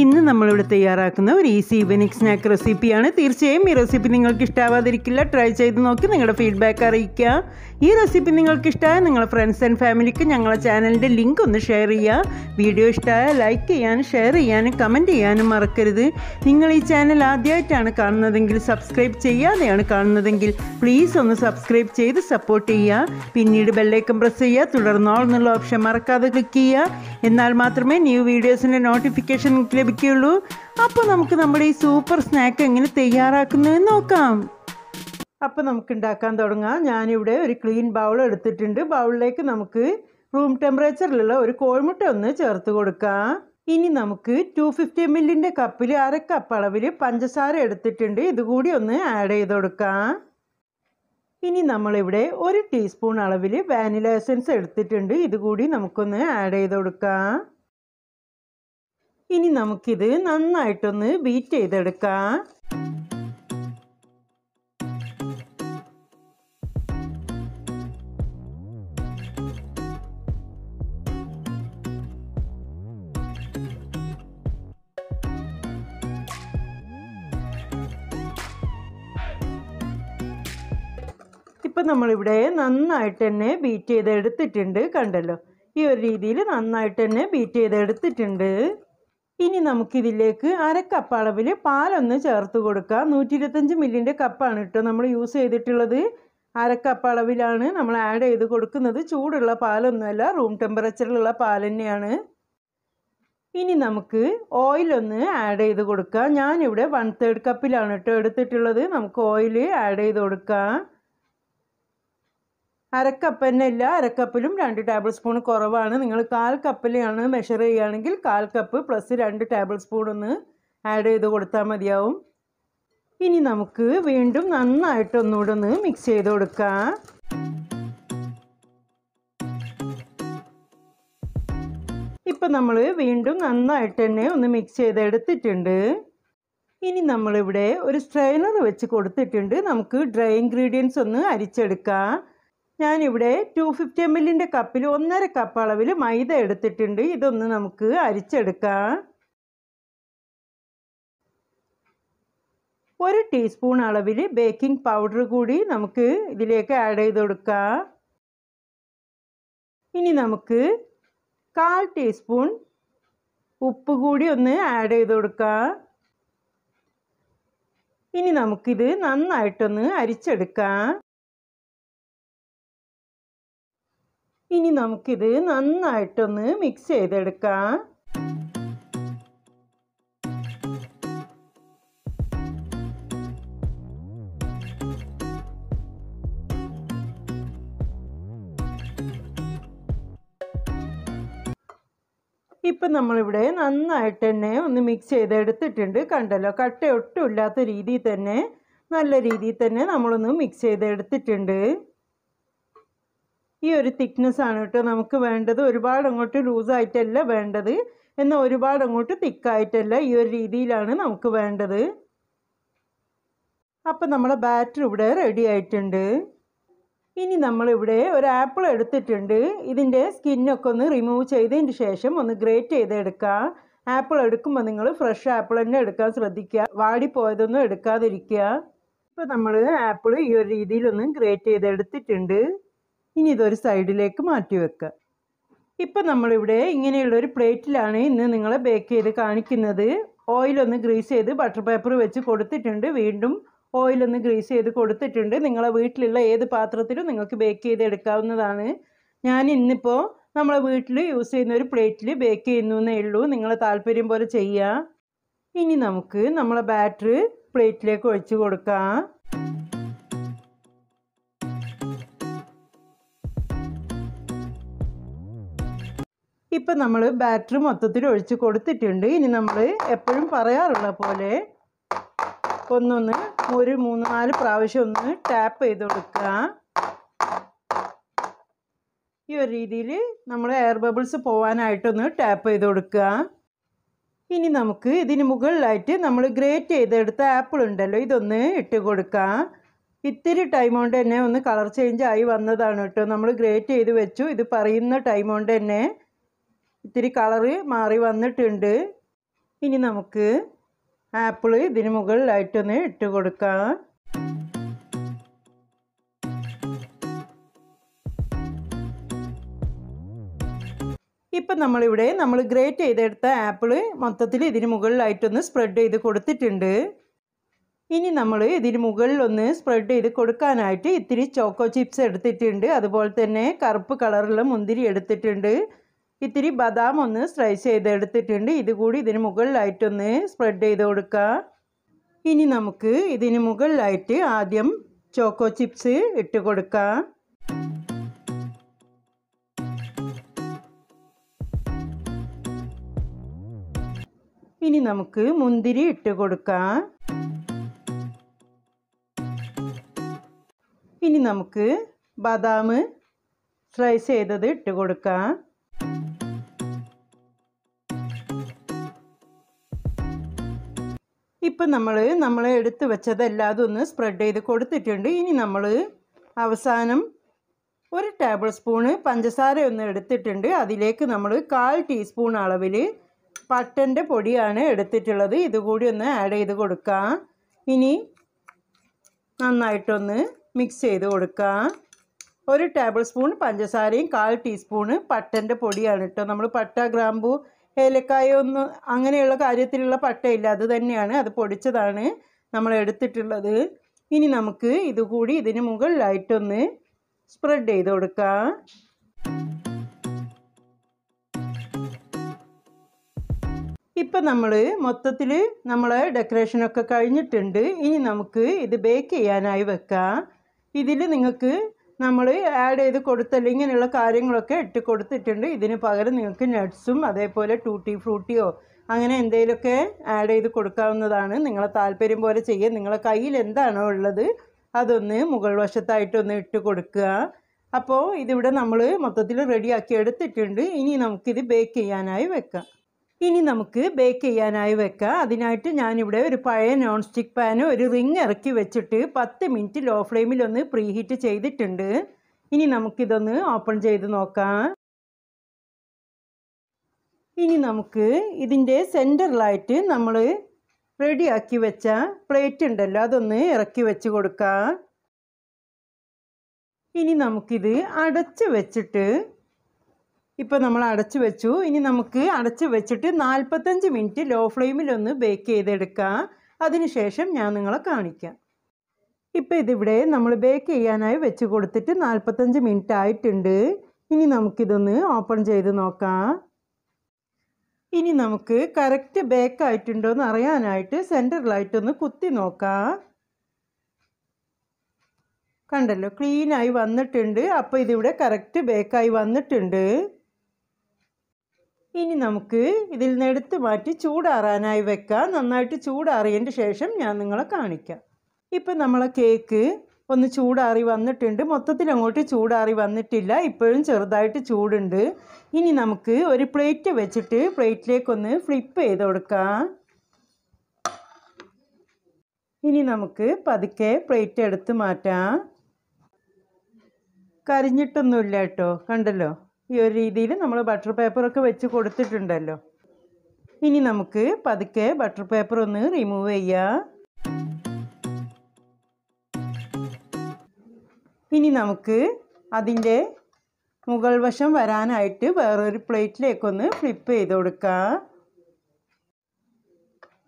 ഇന്ന് നമ്മളിവിടെ തയ്യാറാക്കുന്ന ഒരു ഈസി ഇവനിങ് സ്നാക്ക് റെസിപ്പിയാണ് തീർച്ചയായും ഈ റെസിപ്പി നിങ്ങൾക്ക് ഇഷ്ടാവാതിരിക്കില്ല ട്രൈ ചെയ്ത് നോക്കി നിങ്ങളുടെ ഫീഡ്ബാക്ക് അറിയിക്കുക ഈ റെസിപ്പി നിങ്ങൾക്ക് ഇഷ്ടമായ നിങ്ങളുടെ ഫ്രണ്ട്സ് ആൻഡ് ഫാമിലിക്ക് ഞങ്ങളുടെ ചാനലിൻ്റെ ലിങ്ക് ഒന്ന് ഷെയർ ചെയ്യുക വീഡിയോ ഇഷ്ടമായ ലൈക്ക് ചെയ്യാനും ഷെയർ ചെയ്യാനും കമൻറ്റ് ചെയ്യാനും മറക്കരുത് നിങ്ങൾ ഈ ചാനൽ ആദ്യമായിട്ടാണ് കാണുന്നതെങ്കിൽ സബ്സ്ക്രൈബ് ചെയ്യാതെയാണ് കാണുന്നതെങ്കിൽ പ്ലീസ് ഒന്ന് സബ്സ്ക്രൈബ് ചെയ്ത് സപ്പോർട്ട് ചെയ്യുക പിന്നീട് ബെല്ലൈക്കൺ പ്രസ് ചെയ്യുക തുടർന്നോളെന്നുള്ള എന്നുള്ള ഓപ്ഷൻ മറക്കാതെ ക്ലിക്ക് ചെയ്യുക എന്നാൽ മാത്രമേ ന്യൂ വീഡിയോസിൻ്റെ നോട്ടിഫിക്കേഷൻ ലഭിക്കുകയുള്ളൂ അപ്പോൾ നമുക്ക് നമ്മുടെ ഈ സൂപ്പർ സ്നാക്ക് എങ്ങനെ തയ്യാറാക്കുന്നതെന്ന് നോക്കാം അപ്പോൾ നമുക്ക് ഉണ്ടാക്കാൻ തുടങ്ങാം ഞാനിവിടെ ഒരു ക്ലീൻ ബൗൾ എടുത്തിട്ടുണ്ട് ബൗളിലേക്ക് നമുക്ക് റൂം ടെമ്പറേച്ചറിലുള്ള ഒരു കോഴിമുട്ട ഒന്ന് ചേർത്ത് കൊടുക്കാം ഇനി നമുക്ക് ടു ഫിഫ്റ്റി എം എല്ലിൻ്റെ കപ്പിൽ അര കപ്പ് അളവിൽ പഞ്ചസാര എടുത്തിട്ടുണ്ട് ഇതുകൂടി ഒന്ന് ആഡ് ചെയ്ത് കൊടുക്കാം ഇനി നമ്മളിവിടെ ഒരു ടീസ്പൂൺ അളവിൽ വാനില എസൻസ് എടുത്തിട്ടുണ്ട് ഇതുകൂടി നമുക്കൊന്ന് ആഡ് ചെയ്ത് കൊടുക്കാം ഇനി നമുക്കിത് നന്നായിട്ടൊന്ന് ബീറ്റ് ചെയ്തെടുക്കാം ഇപ്പം നമ്മളിവിടെ നന്നായിട്ട് തന്നെ ബീറ്റ് ചെയ്തെടുത്തിട്ടുണ്ട് കണ്ടല്ലോ ഈ ഒരു രീതിയിൽ നന്നായിട്ട് തന്നെ ബീറ്റ് ചെയ്തെടുത്തിട്ടുണ്ട് ഇനി നമുക്കിതിലേക്ക് അര കപ്പ് അളവിൽ പാലൊന്ന് ചേർത്ത് കൊടുക്കുക നൂറ്റി ഇരുപത്തഞ്ച് മില്ലിൻ്റെ കപ്പാണ് കേട്ടോ നമ്മൾ യൂസ് ചെയ്തിട്ടുള്ളത് അര കപ്പ് അളവിലാണ് നമ്മൾ ആഡ് ചെയ്ത് കൊടുക്കുന്നത് ചൂടുള്ള പാലൊന്നുമല്ല റൂം ടെമ്പറേച്ചറിലുള്ള പാൽ തന്നെയാണ് ഇനി നമുക്ക് ഓയിലൊന്ന് ആഡ് ചെയ്ത് കൊടുക്കാം ഞാനിവിടെ വൺ തേർഡ് കപ്പിലാണ് കേട്ടോ എടുത്തിട്ടുള്ളത് നമുക്ക് ഓയിൽ ആഡ് ചെയ്ത് കൊടുക്കാം അരക്കപ്പ് തന്നെ ഇല്ല അരക്കപ്പിലും രണ്ട് ടേബിൾ സ്പൂൺ കുറവാണ് നിങ്ങൾ കാൽ കപ്പിലാണ് മെഷർ ചെയ്യുകയാണെങ്കിൽ കാൽ കപ്പ് പ്ലസ് രണ്ട് ടേബിൾ സ്പൂൺ ഒന്ന് ആഡ് ചെയ്ത് കൊടുത്താൽ മതിയാവും ഇനി നമുക്ക് വീണ്ടും നന്നായിട്ട് ഒന്നുകൂടെ ഒന്ന് മിക്സ് ചെയ്ത് കൊടുക്കാം ഇപ്പം നമ്മൾ വീണ്ടും നന്നായിട്ട് തന്നെ ഒന്ന് മിക്സ് ചെയ്തെടുത്തിട്ടുണ്ട് ഇനി നമ്മളിവിടെ ഒരു സ്ട്രെയിനർ വെച്ച് കൊടുത്തിട്ടുണ്ട് നമുക്ക് ഡ്രൈ ഇൻഗ്രീഡിയൻസ് ഒന്ന് അരിച്ചെടുക്കാം ഞാനിവിടെ ടു ഫിഫ്റ്റി എം എല്ലിൻ്റെ കപ്പിൽ ഒന്നര കപ്പ് അളവിൽ മൈദ എടുത്തിട്ടുണ്ട് ഇതൊന്ന് നമുക്ക് അരിച്ചെടുക്കാം ഒരു ടീസ്പൂൺ അളവിൽ ബേക്കിംഗ് പൗഡർ കൂടി നമുക്ക് ഇതിലേക്ക് ആഡ് ചെയ്ത് കൊടുക്കാം ഇനി നമുക്ക് കാൽ ടീസ്പൂൺ ഉപ്പ് കൂടി ഒന്ന് ആഡ് ചെയ്ത് കൊടുക്കാം ഇനി നമുക്കിത് നന്നായിട്ടൊന്ന് അരിച്ചെടുക്കാം ഇനി നമുക്കിത് നന്നായിട്ടൊന്ന് മിക്സ് ചെയ്തെടുക്കാം ഇപ്പം നമ്മളിവിടെ നന്നായിട്ട് തന്നെ ഒന്ന് മിക്സ് ചെയ്തെടുത്തിട്ടുണ്ട് കണ്ടല്ലോ കട്ട ഒട്ടുമില്ലാത്ത രീതിയിൽ തന്നെ നല്ല രീതിയിൽ തന്നെ നമ്മളൊന്ന് മിക്സ് ചെയ്തെടുത്തിട്ടുണ്ട് ഈ ഒരു ആണ് കേട്ടോ നമുക്ക് വേണ്ടത് ഒരുപാട് അങ്ങോട്ട് ലൂസായിട്ടല്ല വേണ്ടത് എന്നാൽ ഒരുപാട് അങ്ങോട്ട് തിക്കായിട്ടല്ല ഈ ഒരു രീതിയിലാണ് നമുക്ക് വേണ്ടത് അപ്പം നമ്മളെ ബാറ്റർ ഇവിടെ റെഡി ആയിട്ടുണ്ട് ഇനി നമ്മളിവിടെ ഒരു ആപ്പിൾ എടുത്തിട്ടുണ്ട് ഇതിൻ്റെ സ്കിന്നൊക്കെ ഒന്ന് റിമൂവ് ചെയ്തതിന് ശേഷം ഒന്ന് ഗ്രേറ്റ് ചെയ്തെടുക്കുക ആപ്പിൾ എടുക്കുമ്പോൾ നിങ്ങൾ ഫ്രഷ് ആപ്പിൾ തന്നെ എടുക്കാൻ ശ്രദ്ധിക്കുക വാടിപ്പോയതൊന്നും എടുക്കാതിരിക്കുക ഇപ്പോൾ നമ്മൾ ആപ്പിൾ ഈ ഒരു രീതിയിലൊന്ന് ഗ്രേറ്റ് ചെയ്തെടുത്തിട്ടുണ്ട് ഇനി ഇതൊരു സൈഡിലേക്ക് മാറ്റി വെക്കുക ഇപ്പം നമ്മളിവിടെ ഇങ്ങനെയുള്ള ഒരു പ്ലേറ്റിലാണ് ഇന്ന് നിങ്ങളെ ബേക്ക് ചെയ്ത് കാണിക്കുന്നത് ഓയിലൊന്ന് ഗ്രീസ് ചെയ്ത് ബട്ടർ പേപ്പർ വെച്ച് കൊടുത്തിട്ടുണ്ട് വീണ്ടും ഓയിലൊന്ന് ഗ്രീസ് ചെയ്ത് കൊടുത്തിട്ടുണ്ട് നിങ്ങളെ വീട്ടിലുള്ള ഏത് പാത്രത്തിലും നിങ്ങൾക്ക് ബേക്ക് ചെയ്ത് എടുക്കാവുന്നതാണ് ഞാൻ ഇന്നിപ്പോൾ നമ്മളെ വീട്ടിൽ യൂസ് ചെയ്യുന്ന ഒരു പ്ലേറ്റിൽ ബേക്ക് ചെയ്യുന്നു എന്നേ ഉള്ളൂ നിങ്ങളെ താല്പര്യം പോലെ ചെയ്യുക ഇനി നമുക്ക് നമ്മളെ ബാറ്റർ പ്ലേറ്റിലേക്ക് ഒഴിച്ച് കൊടുക്കാം ഇപ്പം നമ്മൾ ബാറ്ററി മൊത്തത്തിൽ ഒഴിച്ച് കൊടുത്തിട്ടുണ്ട് ഇനി നമ്മൾ എപ്പോഴും പറയാറുള്ള പോലെ ഒന്നൊന്ന് ഒരു മൂന്ന് നാല് പ്രാവശ്യം ഒന്ന് ടാപ്പ് ചെയ്ത് കൊടുക്കുക ഈ ഒരു രീതിയിൽ നമ്മൾ എയർ ബബിൾസ് പോവാനായിട്ടൊന്ന് ടാപ്പ് ചെയ്ത് കൊടുക്കുക ഇനി നമുക്ക് ഇതിന് മുകളിലായിട്ട് നമ്മൾ ഗ്രേറ്റ് ചെയ്തെടുത്ത ആപ്പിൾ ഉണ്ടല്ലോ ഇതൊന്ന് ഇട്ട് കൊടുക്കാം ഇത്തിരി ടൈം കൊണ്ട് തന്നെ ഒന്ന് കളർ ചേഞ്ച് ആയി വന്നതാണ് കേട്ടോ നമ്മൾ ഗ്രേറ്റ് ചെയ്ത് വെച്ചു ഇത് പറയുന്ന ടൈം കൊണ്ട് തന്നെ ഇത്തിരി കളറ് മാറി വന്നിട്ടുണ്ട് ഇനി നമുക്ക് ആപ്പിൾ ഇതിന് മുകളിലായിട്ടൊന്ന് ഇട്ട് കൊടുക്കാം ഇപ്പം നമ്മളിവിടെ നമ്മൾ ഗ്രേറ്റ് ചെയ്തെടുത്ത ആപ്പിൾ മൊത്തത്തിൽ ഇതിന് മുകളിലായിട്ടൊന്ന് സ്പ്രെഡ് ചെയ്ത് കൊടുത്തിട്ടുണ്ട് ഇനി നമ്മൾ ഇതിന് മുകളിലൊന്ന് സ്പ്രെഡ് ചെയ്ത് കൊടുക്കാനായിട്ട് ഇത്തിരി ചോക്കോ ചിപ്സ് എടുത്തിട്ടുണ്ട് അതുപോലെ തന്നെ കറുപ്പ് കളറുള്ള മുന്തിരി എടുത്തിട്ടുണ്ട് ഇത്തിരി ബദാം ഒന്ന് സ്ലൈസ് ചെയ്തെടുത്തിട്ടുണ്ട് ഇത് കൂടി ഇതിന് മുകളിലായിട്ടൊന്ന് സ്പ്രെഡ് ചെയ്ത് കൊടുക്കുക ഇനി നമുക്ക് ഇതിന് മുകളിലായിട്ട് ആദ്യം ചോക്കോ ചിപ്സ് ഇട്ട് കൊടുക്കാം ഇനി നമുക്ക് മുന്തിരി ഇട്ട് കൊടുക്കാം ഇനി നമുക്ക് ബദാം സ്ലൈസ് ചെയ്തത് ഇട്ട് കൊടുക്കാം ഇപ്പം നമ്മൾ നമ്മൾ എടുത്തു വെച്ചതെല്ലാതും ഒന്ന് സ്പ്രെഡ് ചെയ്ത് കൊടുത്തിട്ടുണ്ട് ഇനി നമ്മൾ അവസാനം ഒരു ടേബിൾ സ്പൂണ് പഞ്ചസാര ഒന്ന് എടുത്തിട്ടുണ്ട് അതിലേക്ക് നമ്മൾ കാൽ ടീസ്പൂൺ അളവിൽ പട്ടൻ്റെ പൊടിയാണ് എടുത്തിട്ടുള്ളത് ഇതുകൂടി ഒന്ന് ആഡ് ചെയ്ത് കൊടുക്കാം ഇനി നന്നായിട്ടൊന്ന് മിക്സ് ചെയ്ത് കൊടുക്കാം ഒരു ടേബിൾ സ്പൂൺ പഞ്ചസാരയും കാൽ ടീസ്പൂണ് പട്ടൻ്റെ പൊടിയാണ് കേട്ടോ നമ്മൾ പട്ട ഗ്രാമ്പൂ ഏലക്കായ ഒന്നും അങ്ങനെയുള്ള കാര്യത്തിലുള്ള പട്ടയില്ല അത് തന്നെയാണ് അത് പൊടിച്ചതാണ് നമ്മൾ എടുത്തിട്ടുള്ളത് ഇനി നമുക്ക് ഇതുകൂടി ഇതിന് മുകളിലായിട്ടൊന്ന് സ്പ്രെഡ് ചെയ്ത് കൊടുക്കാം ഇപ്പം നമ്മൾ മൊത്തത്തിൽ നമ്മൾ ഡെക്കറേഷനൊക്കെ കഴിഞ്ഞിട്ടുണ്ട് ഇനി നമുക്ക് ഇത് ബേക്ക് ചെയ്യാനായി വെക്കാം ഇതിൽ നിങ്ങൾക്ക് നമ്മൾ ആഡ് ചെയ്ത് കൊടുത്തല്ല ഇങ്ങനെയുള്ള കാര്യങ്ങളൊക്കെ ഇട്ട് കൊടുത്തിട്ടുണ്ട് ഇതിന് പകരം നിങ്ങൾക്ക് നട്ട്സും അതേപോലെ ടൂട്ടി ഫ്രൂട്ടിയോ അങ്ങനെ എന്തെങ്കിലുമൊക്കെ ആഡ് ചെയ്ത് കൊടുക്കാവുന്നതാണ് നിങ്ങളെ താല്പര്യം പോലെ ചെയ്യുക നിങ്ങളെ കയ്യിൽ എന്താണോ ഉള്ളത് അതൊന്ന് മുകൾ വശത്തായിട്ടൊന്ന് ഇട്ട് കൊടുക്കുക അപ്പോൾ ഇതിവിടെ നമ്മൾ മൊത്തത്തിൽ റെഡിയാക്കി എടുത്തിട്ടുണ്ട് ഇനി നമുക്കിത് ബേക്ക് ചെയ്യാനായി വെക്കാം ഇനി നമുക്ക് ബേക്ക് ചെയ്യാനായി വെക്കാം അതിനായിട്ട് ഞാനിവിടെ ഒരു പഴയ നോൺ സ്റ്റിക്ക് പാൻ ഒരു റിങ് ഇറക്കി വെച്ചിട്ട് പത്ത് മിനിറ്റ് ലോ ഫ്ലെയിമിൽ ഒന്ന് പ്രീ ഹീറ്റ് ചെയ്തിട്ടുണ്ട് ഇനി നമുക്കിതൊന്ന് ഓപ്പൺ ചെയ്ത് നോക്കാം ഇനി നമുക്ക് ഇതിൻ്റെ സെൻറ്ററിലായിട്ട് നമ്മൾ റെഡിയാക്കി വെച്ച പ്ലേറ്റ് ഉണ്ടല്ലോ അതൊന്ന് ഇറക്കി വെച്ച് കൊടുക്കാം ഇനി നമുക്കിത് അടച്ച് വെച്ചിട്ട് ഇപ്പോൾ നമ്മൾ അടച്ചു വെച്ചു ഇനി നമുക്ക് അടച്ചു വെച്ചിട്ട് നാൽപ്പത്തഞ്ച് മിനിറ്റ് ലോ ഫ്ലെയിമിലൊന്ന് ബേക്ക് ചെയ്തെടുക്കാം അതിനുശേഷം ഞാൻ നിങ്ങളെ കാണിക്കാം ഇപ്പോൾ ഇതിവിടെ നമ്മൾ ബേക്ക് ചെയ്യാനായി വെച്ച് കൊടുത്തിട്ട് നാൽപ്പത്തഞ്ച് മിനിറ്റ് ആയിട്ടുണ്ട് ഇനി നമുക്കിതൊന്ന് ഓപ്പൺ ചെയ്ത് നോക്കാം ഇനി നമുക്ക് കറക്റ്റ് ബേക്ക് ആയിട്ടുണ്ടോ എന്ന് അറിയാനായിട്ട് സെൻറ്ററിലായിട്ടൊന്ന് കുത്തി നോക്കാം കണ്ടല്ലോ ക്ലീനായി വന്നിട്ടുണ്ട് അപ്പോൾ ഇതിവിടെ കറക്റ്റ് ബേക്കായി വന്നിട്ടുണ്ട് ഇനി നമുക്ക് ഇതിൽ നിന്ന് എടുത്ത് മാറ്റി ചൂടാറാനായി വെക്കാം നന്നായിട്ട് ചൂടാറിയതിൻ്റെ ശേഷം ഞാൻ നിങ്ങളെ കാണിക്കാം ഇപ്പം നമ്മളെ കേക്ക് ഒന്ന് ചൂടാറി വന്നിട്ടുണ്ട് മൊത്തത്തിൽ അങ്ങോട്ട് ചൂടാറി വന്നിട്ടില്ല ഇപ്പോഴും ചെറുതായിട്ട് ചൂടുണ്ട് ഇനി നമുക്ക് ഒരു പ്ലേറ്റ് വെച്ചിട്ട് പ്ലേറ്റിലേക്കൊന്ന് ഫ്ലിപ്പ് ചെയ്ത് കൊടുക്കാം ഇനി നമുക്ക് പതുക്കെ പ്ലേറ്റ് എടുത്ത് മാറ്റാം കരിഞ്ഞിട്ടൊന്നുമില്ല കേട്ടോ കണ്ടല്ലോ ഈ ഒരു രീതിയിൽ നമ്മൾ ബട്ടർ പേപ്പറൊക്കെ വെച്ച് കൊടുത്തിട്ടുണ്ടല്ലോ ഇനി നമുക്ക് പതുക്കെ ബട്ടർ പേപ്പർ ഒന്ന് റിമൂവ് ചെയ്യാം ഇനി നമുക്ക് അതിൻ്റെ മുകൾ വശം വരാനായിട്ട് വേറൊരു പ്ലേറ്റിലേക്കൊന്ന് ഫ്ലിപ്പ് ചെയ്ത് കൊടുക്കാം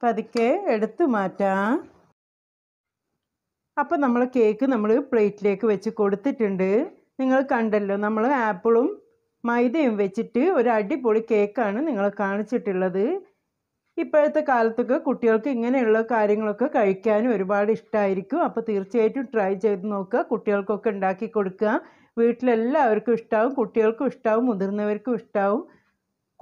പതുക്കെ എടുത്തു മാറ്റാം അപ്പോൾ നമ്മൾ കേക്ക് നമ്മൾ പ്ലേറ്റിലേക്ക് വെച്ച് കൊടുത്തിട്ടുണ്ട് നിങ്ങൾ കണ്ടല്ലോ നമ്മൾ ആപ്പിളും മൈദയും വെച്ചിട്ട് ഒരു അടിപൊളി കേക്കാണ് നിങ്ങൾ കാണിച്ചിട്ടുള്ളത് ഇപ്പോഴത്തെ കാലത്തൊക്കെ കുട്ടികൾക്ക് ഇങ്ങനെയുള്ള കാര്യങ്ങളൊക്കെ കഴിക്കാനും ഒരുപാട് ഇഷ്ടമായിരിക്കും അപ്പോൾ തീർച്ചയായിട്ടും ട്രൈ ചെയ്ത് നോക്കുക കുട്ടികൾക്കൊക്കെ ഉണ്ടാക്കി കൊടുക്കുക വീട്ടിലെല്ലാവർക്കും ഇഷ്ടമാവും കുട്ടികൾക്കും ഇഷ്ടമാവും മുതിർന്നവർക്കും ഇഷ്ടമാവും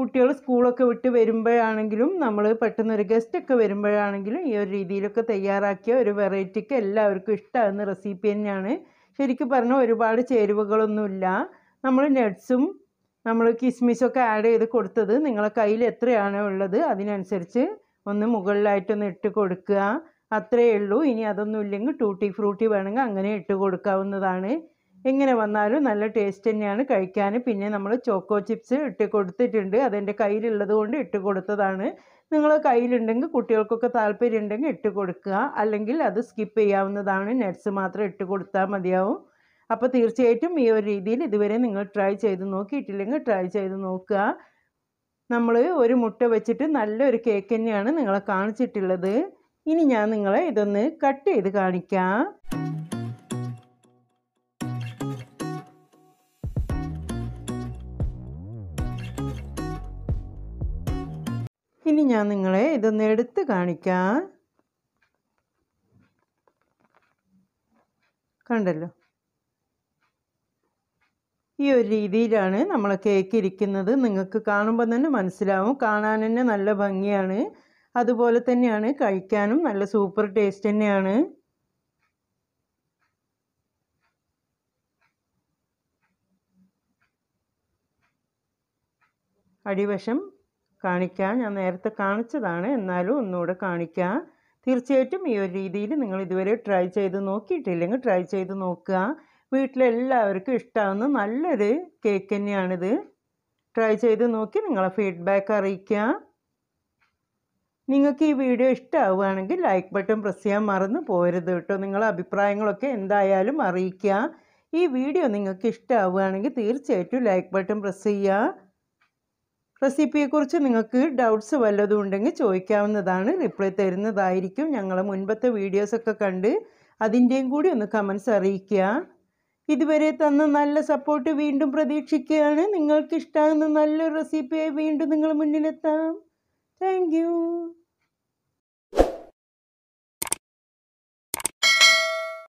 കുട്ടികൾ സ്കൂളൊക്കെ വിട്ട് വരുമ്പോഴാണെങ്കിലും നമ്മൾ പെട്ടെന്നൊരു ഗസ്റ്റൊക്കെ വരുമ്പോഴാണെങ്കിലും ഈ ഒരു രീതിയിലൊക്കെ തയ്യാറാക്കിയ ഒരു വെറൈറ്റിക്ക് എല്ലാവർക്കും ഇഷ്ടമാകുന്ന റെസിപ്പി തന്നെയാണ് ശരിക്കും പറഞ്ഞാൽ ഒരുപാട് ചേരുവകളൊന്നുമില്ല നമ്മൾ നട്ട്സും നമ്മൾ കിസ്മിസൊക്കെ ആഡ് ചെയ്ത് കൊടുത്തത് നിങ്ങളെ കയ്യിൽ എത്രയാണോ ഉള്ളത് അതിനനുസരിച്ച് ഒന്ന് മുകളിലായിട്ടൊന്ന് ഇട്ട് കൊടുക്കുക അത്രയേ ഉള്ളൂ ഇനി അതൊന്നും ഇല്ലെങ്കിൽ ടൂട്ടി ഫ്രൂട്ടി വേണമെങ്കിൽ അങ്ങനെ ഇട്ട് കൊടുക്കാവുന്നതാണ് എങ്ങനെ വന്നാലും നല്ല ടേസ്റ്റ് തന്നെയാണ് കഴിക്കാൻ പിന്നെ നമ്മൾ ചോക്കോ ചിപ്സ് ഇട്ട് കൊടുത്തിട്ടുണ്ട് അതെൻ്റെ കയ്യിലുള്ളത് കൊണ്ട് ഇട്ട് കൊടുത്തതാണ് നിങ്ങൾ കയ്യിലുണ്ടെങ്കിൽ കുട്ടികൾക്കൊക്കെ താല്പര്യം ഉണ്ടെങ്കിൽ ഇട്ട് കൊടുക്കുക അല്ലെങ്കിൽ അത് സ്കിപ്പ് ചെയ്യാവുന്നതാണ് നട്സ് മാത്രം ഇട്ട് കൊടുത്താൽ മതിയാവും അപ്പോൾ തീർച്ചയായിട്ടും ഈ ഒരു രീതിയിൽ ഇതുവരെ നിങ്ങൾ ട്രൈ ചെയ്ത് നോക്കിയിട്ടില്ലെങ്കിൽ ട്രൈ ചെയ്ത് നോക്കുക നമ്മൾ ഒരു മുട്ട വെച്ചിട്ട് നല്ലൊരു കേക്ക് തന്നെയാണ് നിങ്ങളെ കാണിച്ചിട്ടുള്ളത് ഇനി ഞാൻ നിങ്ങളെ ഇതൊന്ന് കട്ട് ചെയ്ത് കാണിക്കാം ഇനി ഞാൻ നിങ്ങളെ ഇതൊന്ന് എടുത്ത് കാണിക്കാം കണ്ടല്ലോ ഈ ഒരു രീതിയിലാണ് നമ്മൾ കേക്ക് ഇരിക്കുന്നത് നിങ്ങൾക്ക് കാണുമ്പോൾ തന്നെ മനസ്സിലാവും കാണാൻ തന്നെ നല്ല ഭംഗിയാണ് അതുപോലെ തന്നെയാണ് കഴിക്കാനും നല്ല സൂപ്പർ ടേസ്റ്റ് തന്നെയാണ് അടിവശം കാണിക്കാം ഞാൻ നേരത്തെ കാണിച്ചതാണ് എന്നാലും ഒന്നുകൂടെ കാണിക്കാം തീർച്ചയായിട്ടും ഈ ഒരു രീതിയിൽ നിങ്ങൾ ഇതുവരെ ട്രൈ ചെയ്ത് നോക്കിയിട്ടില്ലെങ്കിൽ ട്രൈ ചെയ്ത് നോക്കുക വീട്ടിലെല്ലാവർക്കും ഇഷ്ടമാവുന്ന നല്ലൊരു കേക്ക് തന്നെയാണിത് ട്രൈ ചെയ്ത് നോക്കി നിങ്ങളെ ഫീഡ്ബാക്ക് അറിയിക്കുക നിങ്ങൾക്ക് ഈ വീഡിയോ ഇഷ്ടമാവുകയാണെങ്കിൽ ലൈക്ക് ബട്ടൺ പ്രസ് ചെയ്യാൻ മറന്നു പോരുത് കേട്ടോ നിങ്ങളെ അഭിപ്രായങ്ങളൊക്കെ എന്തായാലും അറിയിക്കുക ഈ വീഡിയോ നിങ്ങൾക്ക് ഇഷ്ടമാവുകയാണെങ്കിൽ തീർച്ചയായിട്ടും ലൈക്ക് ബട്ടൺ പ്രസ് ചെയ്യുക റെസിപ്പിയെക്കുറിച്ച് നിങ്ങൾക്ക് ഡൗട്ട്സ് വല്ലതും ഉണ്ടെങ്കിൽ ചോദിക്കാവുന്നതാണ് റിപ്ലൈ തരുന്നതായിരിക്കും ഞങ്ങളെ മുൻപത്തെ വീഡിയോസൊക്കെ കണ്ട് അതിൻ്റെയും കൂടി ഒന്ന് കമൻസ് അറിയിക്കുക ഇതുവരെ തന്ന നല്ല സപ്പോർട്ട് വീണ്ടും പ്രതീക്ഷിക്കുകയാണ് നിങ്ങൾക്ക് ഇഷ്ടമാകുന്ന നല്ലൊരു റെസിപ്പിയായി വീണ്ടും നിങ്ങൾ മുന്നിലെത്താം താങ്ക്